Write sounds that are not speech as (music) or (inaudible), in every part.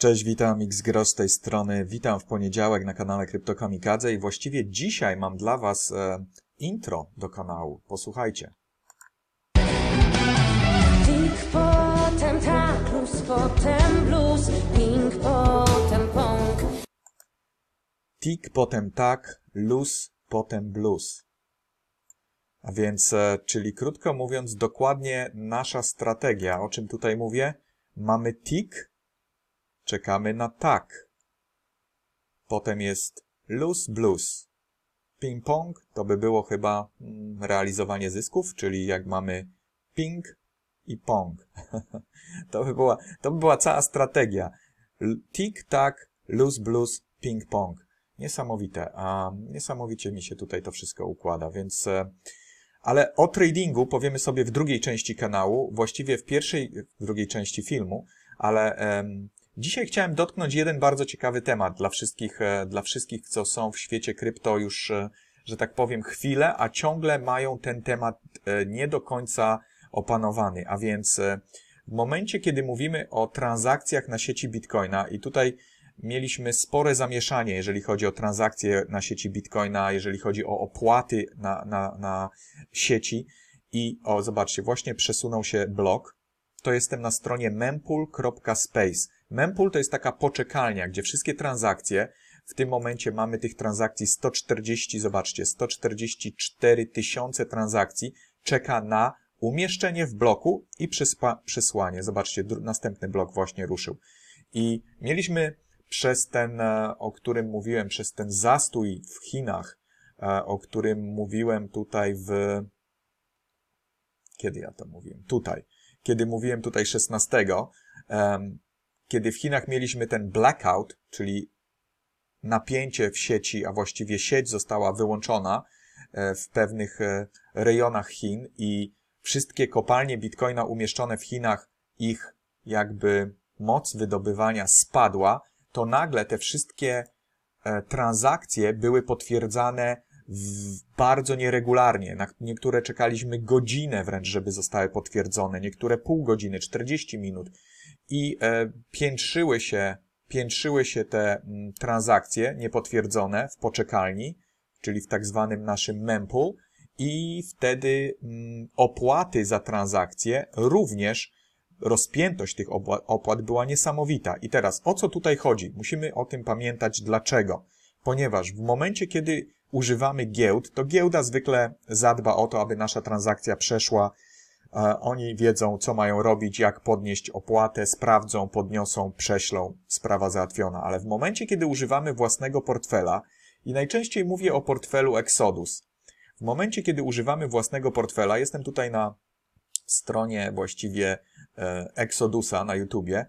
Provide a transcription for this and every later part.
Cześć, witam XGRO z tej strony. Witam w poniedziałek na kanale Kryptokamikadze i właściwie dzisiaj mam dla Was e, intro do kanału. Posłuchajcie. Pink, potem tak, blues, potem blues, pink, potem pong. Tik, potem tak, luz, potem blues. A więc, e, czyli krótko mówiąc, dokładnie nasza strategia. O czym tutaj mówię? Mamy tik, czekamy na tak. Potem jest lose blues. Ping-pong to by było chyba mm, realizowanie zysków, czyli jak mamy ping i pong. (laughs) to, by była, to by była cała strategia. tick tak lose blues, ping-pong. Niesamowite. A niesamowicie mi się tutaj to wszystko układa, więc... E, ale o tradingu powiemy sobie w drugiej części kanału, właściwie w pierwszej, w drugiej części filmu, ale em, Dzisiaj chciałem dotknąć jeden bardzo ciekawy temat dla wszystkich, e, dla wszystkich, co są w świecie krypto już, e, że tak powiem, chwilę, a ciągle mają ten temat e, nie do końca opanowany. A więc w momencie, kiedy mówimy o transakcjach na sieci Bitcoina i tutaj mieliśmy spore zamieszanie, jeżeli chodzi o transakcje na sieci Bitcoina, jeżeli chodzi o opłaty na, na, na sieci. I o, zobaczcie, właśnie przesunął się blok. To jestem na stronie mempool.space. Mempool to jest taka poczekalnia, gdzie wszystkie transakcje, w tym momencie mamy tych transakcji 140, zobaczcie, 144 tysiące transakcji czeka na umieszczenie w bloku i przesłanie. Zobaczcie, następny blok właśnie ruszył. I mieliśmy przez ten, e, o którym mówiłem, przez ten zastój w Chinach, e, o którym mówiłem tutaj w. Kiedy ja to mówiłem? Tutaj. Kiedy mówiłem tutaj 16, kiedy w Chinach mieliśmy ten blackout, czyli napięcie w sieci, a właściwie sieć została wyłączona e, w pewnych e, rejonach Chin i wszystkie kopalnie bitcoina umieszczone w Chinach, ich jakby moc wydobywania spadła, to nagle te wszystkie e, transakcje były potwierdzane bardzo nieregularnie. niektóre czekaliśmy godzinę wręcz, żeby zostały potwierdzone, niektóre pół godziny, 40 minut i e, piętrzyły się, piętrzyły się te mm, transakcje niepotwierdzone w poczekalni, czyli w tak zwanym naszym mempool i wtedy mm, opłaty za transakcje również rozpiętość tych opłat była niesamowita. I teraz o co tutaj chodzi? Musimy o tym pamiętać dlaczego. Ponieważ w momencie, kiedy używamy giełd, to giełda zwykle zadba o to, aby nasza transakcja przeszła oni wiedzą, co mają robić, jak podnieść opłatę, sprawdzą, podniosą, prześlą, sprawa załatwiona. Ale w momencie, kiedy używamy własnego portfela, i najczęściej mówię o portfelu Exodus, w momencie, kiedy używamy własnego portfela, jestem tutaj na stronie właściwie e, Exodusa na YouTubie,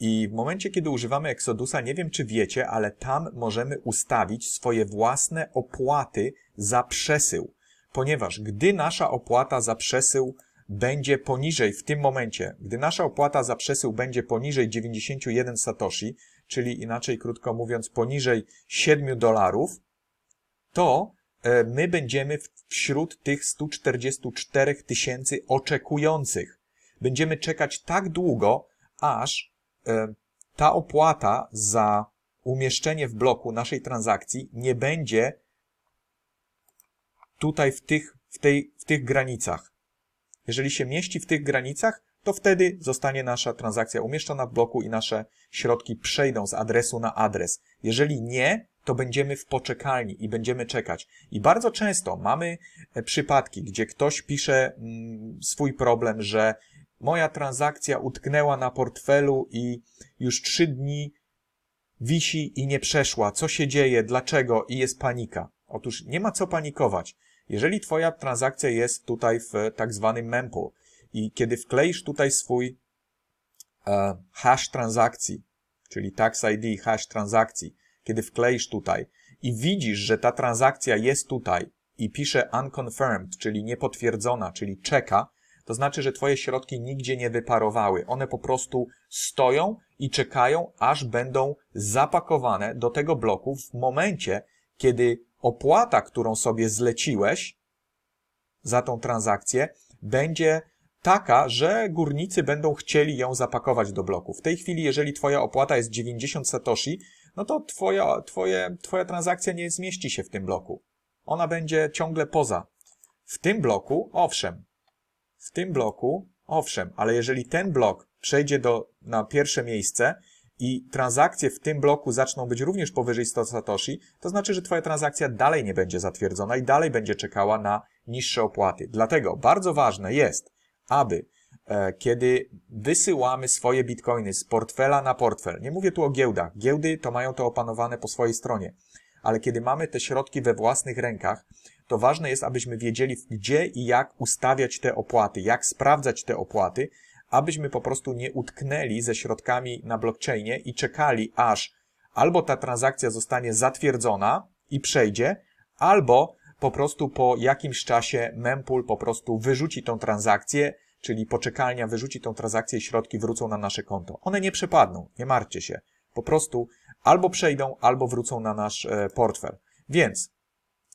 i w momencie, kiedy używamy Exodusa, nie wiem czy wiecie, ale tam możemy ustawić swoje własne opłaty za przesył. Ponieważ gdy nasza opłata za przesył będzie poniżej w tym momencie, gdy nasza opłata za przesył będzie poniżej 91 satoshi, czyli inaczej krótko mówiąc poniżej 7 dolarów, to e, my będziemy wśród tych 144 tysięcy oczekujących. Będziemy czekać tak długo, aż e, ta opłata za umieszczenie w bloku naszej transakcji nie będzie tutaj w tych, w tej, w tych granicach. Jeżeli się mieści w tych granicach, to wtedy zostanie nasza transakcja umieszczona w bloku i nasze środki przejdą z adresu na adres. Jeżeli nie, to będziemy w poczekalni i będziemy czekać. I bardzo często mamy e, przypadki, gdzie ktoś pisze mm, swój problem, że moja transakcja utknęła na portfelu i już trzy dni wisi i nie przeszła. Co się dzieje? Dlaczego? I jest panika. Otóż nie ma co panikować. Jeżeli twoja transakcja jest tutaj w tak zwanym mempool i kiedy wkleisz tutaj swój e, hash transakcji, czyli tax ID, hash transakcji, kiedy wkleisz tutaj i widzisz, że ta transakcja jest tutaj i pisze unconfirmed, czyli niepotwierdzona, czyli czeka, to znaczy, że twoje środki nigdzie nie wyparowały. One po prostu stoją i czekają, aż będą zapakowane do tego bloku w momencie, kiedy opłata, którą sobie zleciłeś za tą transakcję, będzie taka, że górnicy będą chcieli ją zapakować do bloku. W tej chwili, jeżeli twoja opłata jest 90 satoshi, no to twoja, twoje, twoja transakcja nie zmieści się w tym bloku. Ona będzie ciągle poza. W tym bloku, owszem, w tym bloku, owszem, ale jeżeli ten blok przejdzie do, na pierwsze miejsce, i transakcje w tym bloku zaczną być również powyżej 100 satoshi, to znaczy, że Twoja transakcja dalej nie będzie zatwierdzona i dalej będzie czekała na niższe opłaty. Dlatego bardzo ważne jest, aby e, kiedy wysyłamy swoje bitcoiny z portfela na portfel, nie mówię tu o giełdach, giełdy to mają to opanowane po swojej stronie, ale kiedy mamy te środki we własnych rękach, to ważne jest, abyśmy wiedzieli, gdzie i jak ustawiać te opłaty, jak sprawdzać te opłaty, abyśmy po prostu nie utknęli ze środkami na blockchainie i czekali, aż albo ta transakcja zostanie zatwierdzona i przejdzie, albo po prostu po jakimś czasie mempool po prostu wyrzuci tą transakcję, czyli poczekalnia wyrzuci tą transakcję i środki wrócą na nasze konto. One nie przepadną, nie martwcie się. Po prostu albo przejdą, albo wrócą na nasz e, portfel. Więc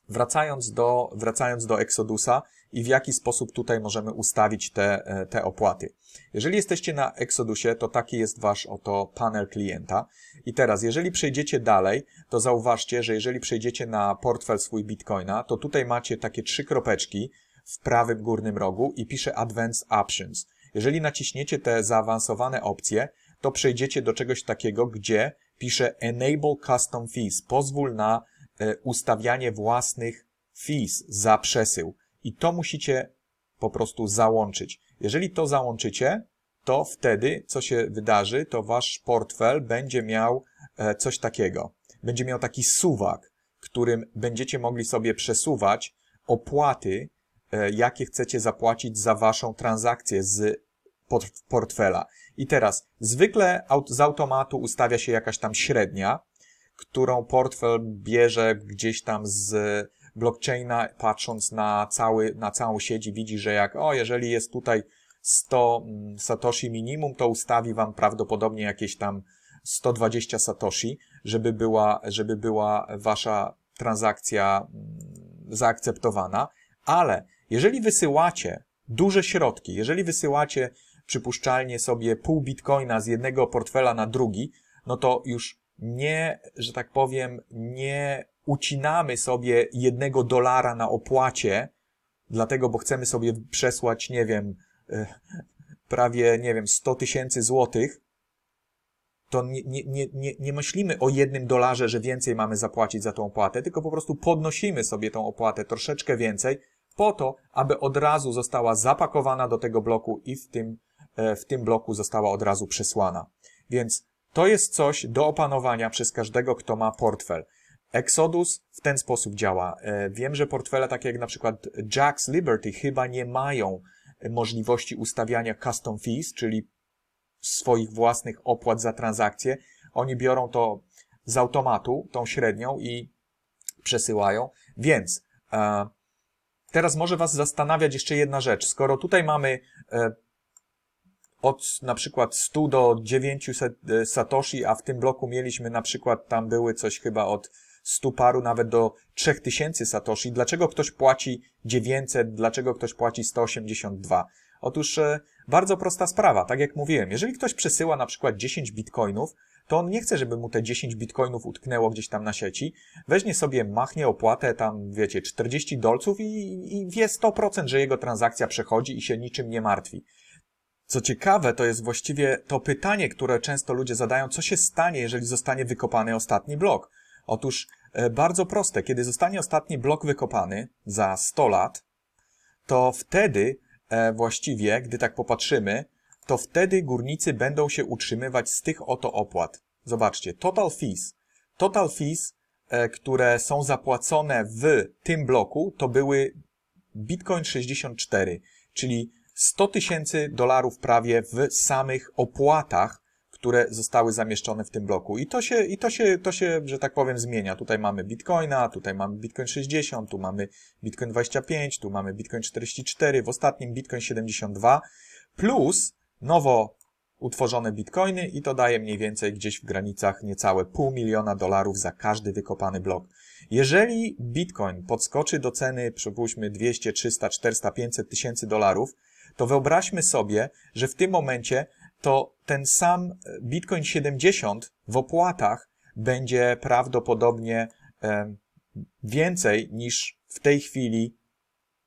Wracając do, wracając do Exodusa i w jaki sposób tutaj możemy ustawić te, e, te opłaty. Jeżeli jesteście na Exodusie, to taki jest wasz oto panel klienta. I teraz, jeżeli przejdziecie dalej, to zauważcie, że jeżeli przejdziecie na portfel swój Bitcoina, to tutaj macie takie trzy kropeczki w prawym górnym rogu i pisze Advanced Options. Jeżeli naciśniecie te zaawansowane opcje, to przejdziecie do czegoś takiego, gdzie pisze Enable Custom Fees. Pozwól na E, ustawianie własnych fees za przesył. I to musicie po prostu załączyć. Jeżeli to załączycie, to wtedy, co się wydarzy, to wasz portfel będzie miał e, coś takiego. Będzie miał taki suwak, którym będziecie mogli sobie przesuwać opłaty, e, jakie chcecie zapłacić za waszą transakcję z portfela. I teraz zwykle z automatu ustawia się jakaś tam średnia, którą portfel bierze gdzieś tam z blockchaina, patrząc na, cały, na całą sieć i widzi, że jak, o, jeżeli jest tutaj 100 mm, satoshi minimum, to ustawi wam prawdopodobnie jakieś tam 120 satoshi, żeby była, żeby była wasza transakcja mm, zaakceptowana, ale jeżeli wysyłacie duże środki, jeżeli wysyłacie przypuszczalnie sobie pół bitcoina z jednego portfela na drugi, no to już nie, że tak powiem, nie ucinamy sobie jednego dolara na opłacie, dlatego, bo chcemy sobie przesłać, nie wiem, e, prawie, nie wiem, 100 tysięcy złotych, to nie, nie, nie, nie myślimy o jednym dolarze, że więcej mamy zapłacić za tą opłatę, tylko po prostu podnosimy sobie tą opłatę troszeczkę więcej, po to, aby od razu została zapakowana do tego bloku i w tym, e, w tym bloku została od razu przesłana. Więc to jest coś do opanowania przez każdego, kto ma portfel. Exodus w ten sposób działa. E, wiem, że portfele takie jak na przykład Jax Liberty chyba nie mają możliwości ustawiania custom fees, czyli swoich własnych opłat za transakcje. Oni biorą to z automatu, tą średnią i przesyłają. Więc e, teraz może Was zastanawiać jeszcze jedna rzecz. Skoro tutaj mamy e, od na przykład 100 do 900 e, satoshi, a w tym bloku mieliśmy na przykład tam były coś chyba od 100 paru nawet do 3000 satoshi. Dlaczego ktoś płaci 900, dlaczego ktoś płaci 182? Otóż e, bardzo prosta sprawa, tak jak mówiłem, jeżeli ktoś przesyła na przykład 10 bitcoinów, to on nie chce, żeby mu te 10 bitcoinów utknęło gdzieś tam na sieci. Weźmie sobie, machnie opłatę tam, wiecie, 40 dolców i, i wie 100%, że jego transakcja przechodzi i się niczym nie martwi. Co ciekawe, to jest właściwie to pytanie, które często ludzie zadają, co się stanie, jeżeli zostanie wykopany ostatni blok. Otóż e, bardzo proste, kiedy zostanie ostatni blok wykopany za 100 lat, to wtedy e, właściwie, gdy tak popatrzymy, to wtedy górnicy będą się utrzymywać z tych oto opłat. Zobaczcie, total fees. Total fees, e, które są zapłacone w tym bloku, to były Bitcoin 64, czyli 100 tysięcy dolarów prawie w samych opłatach, które zostały zamieszczone w tym bloku. I to się, i to się, to się, że tak powiem, zmienia. Tutaj mamy Bitcoina, tutaj mamy Bitcoin 60, tu mamy Bitcoin 25, tu mamy Bitcoin 44, w ostatnim Bitcoin 72, plus nowo utworzone bitcoiny i to daje mniej więcej gdzieś w granicach niecałe pół miliona dolarów za każdy wykopany blok. Jeżeli bitcoin podskoczy do ceny, przypuśćmy 200, 300, 400, 500 tysięcy dolarów, to wyobraźmy sobie, że w tym momencie to ten sam e, Bitcoin 70 w opłatach będzie prawdopodobnie e, więcej niż w tej chwili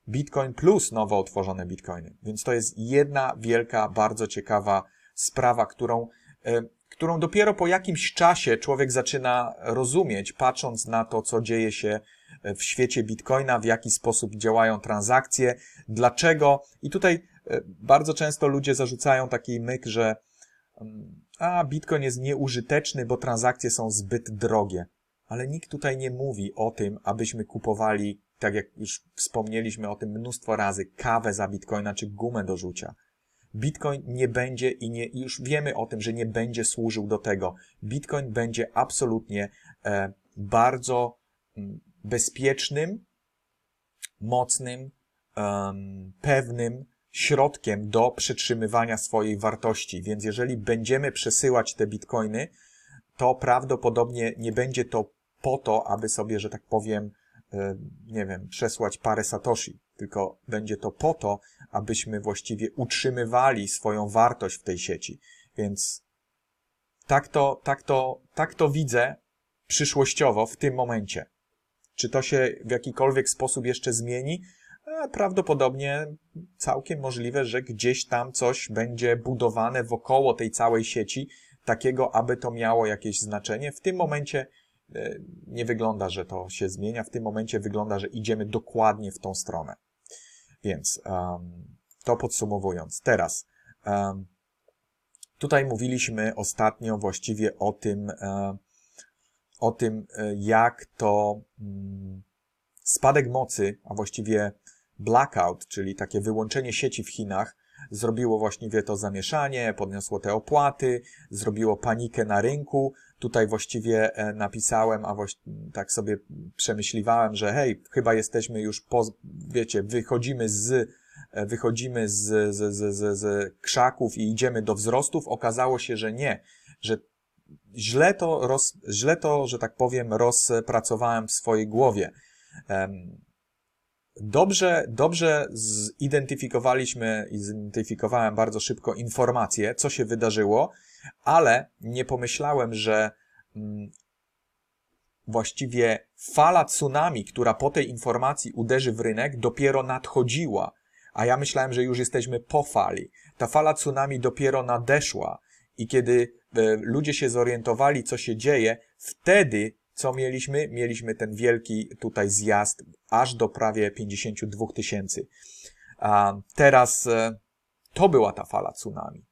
Bitcoin plus nowo otworzone Bitcoiny. Więc to jest jedna wielka, bardzo ciekawa sprawa, którą, e, którą dopiero po jakimś czasie człowiek zaczyna rozumieć, patrząc na to, co dzieje się w świecie Bitcoina, w jaki sposób działają transakcje, dlaczego. I tutaj E, bardzo często ludzie zarzucają taki myk, że mm, a Bitcoin jest nieużyteczny, bo transakcje są zbyt drogie. Ale nikt tutaj nie mówi o tym, abyśmy kupowali, tak jak już wspomnieliśmy o tym mnóstwo razy, kawę za Bitcoina czy gumę do rzucia. Bitcoin nie będzie i nie, już wiemy o tym, że nie będzie służył do tego. Bitcoin będzie absolutnie e, bardzo mm, bezpiecznym, mocnym, e, pewnym środkiem do przetrzymywania swojej wartości. Więc jeżeli będziemy przesyłać te bitcoiny, to prawdopodobnie nie będzie to po to, aby sobie, że tak powiem, e, nie wiem, przesłać parę satoshi, tylko będzie to po to, abyśmy właściwie utrzymywali swoją wartość w tej sieci. Więc tak to, tak to, tak to widzę przyszłościowo w tym momencie. Czy to się w jakikolwiek sposób jeszcze zmieni? prawdopodobnie całkiem możliwe, że gdzieś tam coś będzie budowane wokoło tej całej sieci, takiego, aby to miało jakieś znaczenie. W tym momencie e, nie wygląda, że to się zmienia, w tym momencie wygląda, że idziemy dokładnie w tą stronę. Więc um, to podsumowując, teraz um, tutaj mówiliśmy ostatnio właściwie o tym, um, o tym, e, jak to mm, spadek mocy, a właściwie blackout, czyli takie wyłączenie sieci w Chinach, zrobiło właściwie to zamieszanie, podniosło te opłaty, zrobiło panikę na rynku. Tutaj właściwie e, napisałem, a właści- tak sobie przemyśliwałem, że hej, chyba jesteśmy już po, wiecie, wychodzimy z e, wychodzimy z, z, z, z, z krzaków i idziemy do wzrostów. Okazało się, że nie, że źle to, roz, źle to że tak powiem, rozpracowałem w swojej głowie dobrze, dobrze zidentyfikowaliśmy i zidentyfikowałem bardzo szybko informacje, co się wydarzyło, ale nie pomyślałem, że mm, właściwie fala tsunami, która po tej informacji uderzy w rynek, dopiero nadchodziła. A ja myślałem, że już jesteśmy po fali. Ta fala tsunami dopiero nadeszła. I kiedy e, ludzie się zorientowali, co się dzieje, wtedy co mieliśmy? Mieliśmy ten wielki tutaj zjazd aż do prawie 52 tysięcy. Teraz e, to była ta fala tsunami.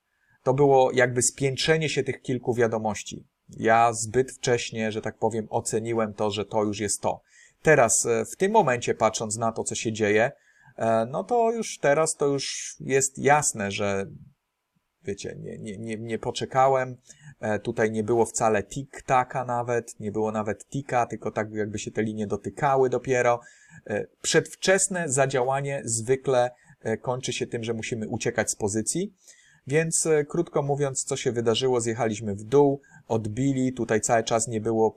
To było jakby spiętrzenie się tych kilku wiadomości. Ja zbyt wcześnie, że tak powiem, oceniłem to, że to już jest to. Teraz, e, w tym momencie, patrząc na to, co się dzieje, e, no to już teraz to już jest jasne, że wiecie, nie, nie, nie, nie poczekałem. E, tutaj nie było wcale tik-taka nawet, nie było nawet tika, tylko tak jakby się te linie dotykały dopiero. E, przedwczesne zadziałanie zwykle e, kończy się tym, że musimy uciekać z pozycji. Więc krótko mówiąc, co się wydarzyło, zjechaliśmy w dół, odbili, tutaj cały czas nie było,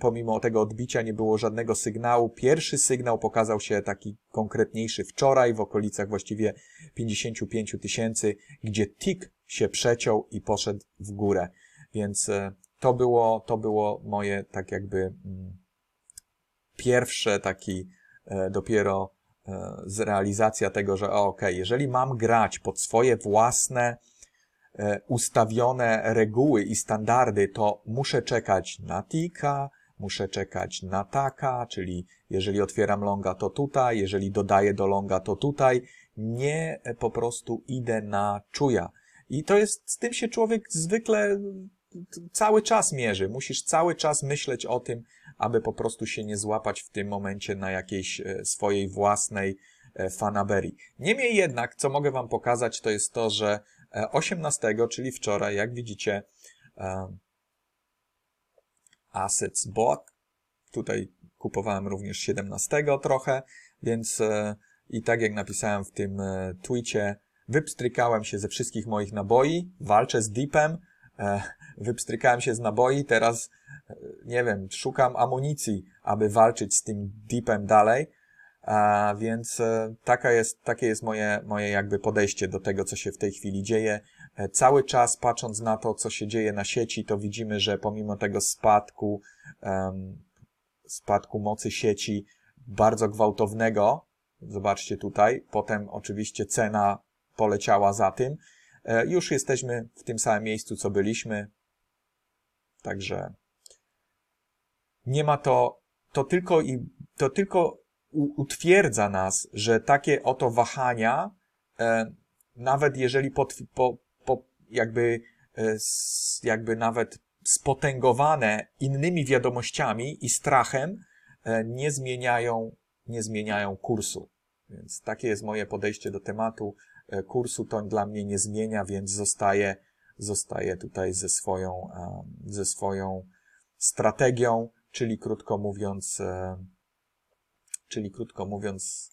pomimo tego odbicia nie było żadnego sygnału. Pierwszy sygnał pokazał się taki konkretniejszy wczoraj, w okolicach właściwie 55 tysięcy, gdzie tik się przeciął i poszedł w górę. Więc e, to było, to było moje tak jakby mm, pierwsze taki e, dopiero e, zrealizacja tego, że okej, jeżeli mam grać pod swoje własne ustawione reguły i standardy, to muszę czekać na tika, muszę czekać na taka, czyli jeżeli otwieram longa, to tutaj, jeżeli dodaję do longa, to tutaj. Nie po prostu idę na czuja. I to jest, z tym się człowiek zwykle cały czas mierzy. Musisz cały czas myśleć o tym, aby po prostu się nie złapać w tym momencie na jakiejś e, swojej własnej e, fanaberii. Niemniej jednak, co mogę Wam pokazać, to jest to, że 18, e, czyli wczoraj, jak widzicie, Assets Block, tutaj kupowałem również 17 trochę, więc i tak jak napisałem w tym tweetie, Wypstrykałem się ze wszystkich moich naboi, walczę z Deepem, e, wypstrykałem się z naboi, teraz, e, nie wiem, szukam amunicji, aby walczyć z tym Deepem dalej. więc e, taka jest, takie jest moje, moje jakby podejście do tego, co się w tej chwili dzieje. E, cały czas patrząc na to, co się dzieje na sieci, to widzimy, że pomimo tego spadku, spadku mocy sieci bardzo gwałtownego, zobaczcie tutaj, potem oczywiście cena poleciała za tym. E, już jesteśmy w tym samym miejscu, co byliśmy. Także nie ma to, to tylko i to tylko utwierdza nas, że takie oto wahania, e, nawet jeżeli pod, po, po, jakby, e, jakby nawet spotęgowane innymi wiadomościami i strachem, nie zmieniają, nie zmieniają kursu. Więc takie jest moje podejście do tematu. E, kursu to dla mnie nie zmienia, więc zostaję, zostaję tutaj ze swoją, e, ze swoją strategią, czyli krótko mówiąc, e, czyli krótko mówiąc,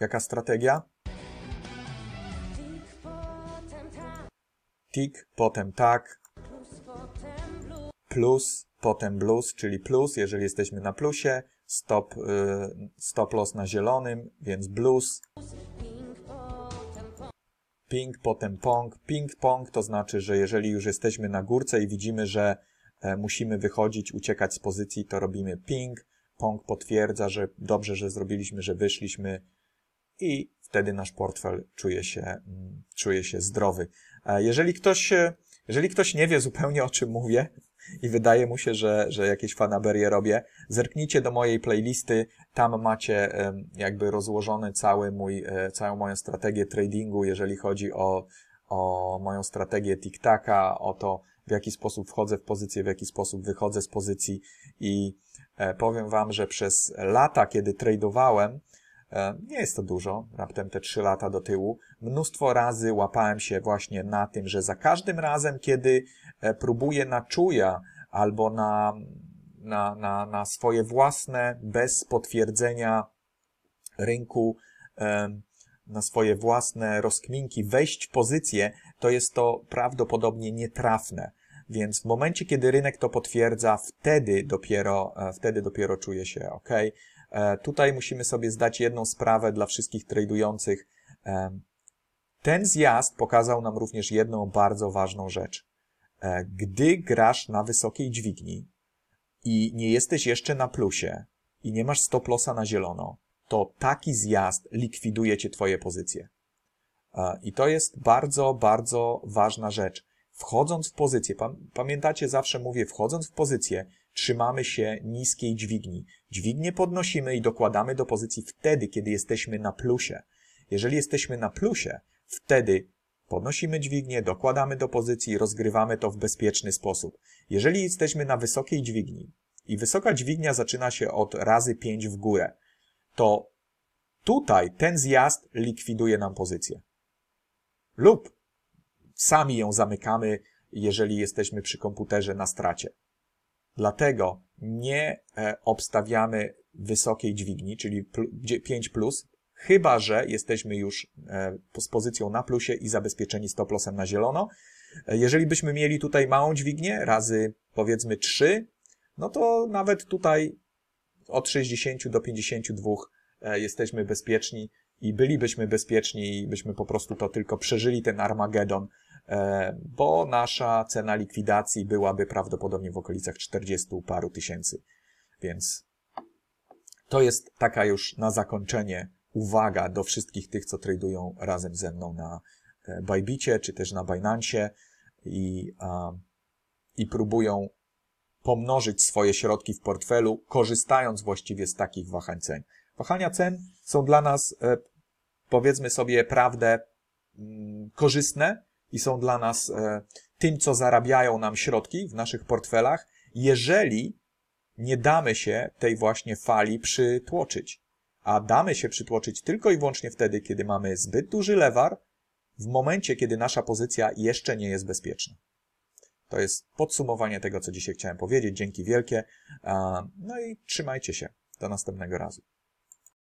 jaka strategia? Tik, potem tak, tak. plus, potem blues, czyli plus, jeżeli jesteśmy na plusie, stop, y, stop loss na zielonym, więc blues ping, potem pong. Ping-pong to znaczy, że jeżeli już jesteśmy na górce i widzimy, że e, musimy wychodzić, uciekać z pozycji, to robimy ping. Pong potwierdza, że dobrze, że zrobiliśmy, że wyszliśmy i wtedy nasz portfel czuje się, mm, czuje się zdrowy. E, jeżeli ktoś, jeżeli ktoś nie wie zupełnie o czym mówię, i wydaje mu się, że, że jakieś fanaberie robię. Zerknijcie do mojej playlisty, tam macie jakby rozłożony cały mój, e, całą moją strategię tradingu, jeżeli chodzi o, o moją strategię TikTaka, o to, w jaki sposób wchodzę w pozycję, w jaki sposób wychodzę z pozycji i e, powiem wam, że przez lata, kiedy tradowałem, E, nie jest to dużo, raptem te trzy lata do tyłu. Mnóstwo razy łapałem się właśnie na tym, że za każdym razem, kiedy e, próbuję na czuja albo na, na, na, na swoje własne, bez potwierdzenia rynku, e, na swoje własne rozkminki wejść w pozycję, to jest to prawdopodobnie nietrafne. Więc w momencie, kiedy rynek to potwierdza, wtedy dopiero, wtedy dopiero czuję się ok. E, tutaj musimy sobie zdać jedną sprawę dla wszystkich tradujących. E, ten zjazd pokazał nam również jedną bardzo ważną rzecz. E, gdy grasz na wysokiej dźwigni i nie jesteś jeszcze na plusie i nie masz stop lossa na zielono, to taki zjazd likwiduje cię twoje pozycje. I to jest bardzo, bardzo ważna rzecz wchodząc w pozycję, pamiętacie zawsze mówię, wchodząc w pozycję, trzymamy się niskiej dźwigni. Dźwignię podnosimy i dokładamy do pozycji wtedy, kiedy jesteśmy na plusie. Jeżeli jesteśmy na plusie, wtedy podnosimy dźwignię, dokładamy do pozycji, rozgrywamy to w bezpieczny sposób. Jeżeli jesteśmy na wysokiej dźwigni i wysoka dźwignia zaczyna się od razy 5 w górę, to tutaj ten zjazd likwiduje nam pozycję. Lub sami ją zamykamy, jeżeli jesteśmy przy komputerze na stracie. Dlatego nie e, obstawiamy wysokiej dźwigni, czyli 5 plus, chyba że jesteśmy już e, z pozycją na plusie i zabezpieczeni stop lossem na zielono. E, jeżeli byśmy mieli tutaj małą dźwignię, razy powiedzmy 3, no to nawet tutaj od 60 do 52 jesteśmy bezpieczni i bylibyśmy bezpieczni i byśmy po prostu to tylko przeżyli ten Armagedon E, bo nasza cena likwidacji byłaby prawdopodobnie w okolicach 40 paru tysięcy. Więc to jest taka już na zakończenie uwaga do wszystkich tych, co tradują razem ze mną na e, Bajbicie czy też na Binance i, a, i próbują pomnożyć swoje środki w portfelu, korzystając właściwie z takich wahań cen. Wahania cen są dla nas, e, powiedzmy sobie prawdę, mm, korzystne, i są dla nas e, tym, co zarabiają nam środki w naszych portfelach, jeżeli nie damy się tej właśnie fali przytłoczyć. A damy się przytłoczyć tylko i wyłącznie wtedy, kiedy mamy zbyt duży lewar, w momencie, kiedy nasza pozycja jeszcze nie jest bezpieczna. To jest podsumowanie tego, co dzisiaj chciałem powiedzieć. Dzięki wielkie. No i trzymajcie się. Do następnego razu.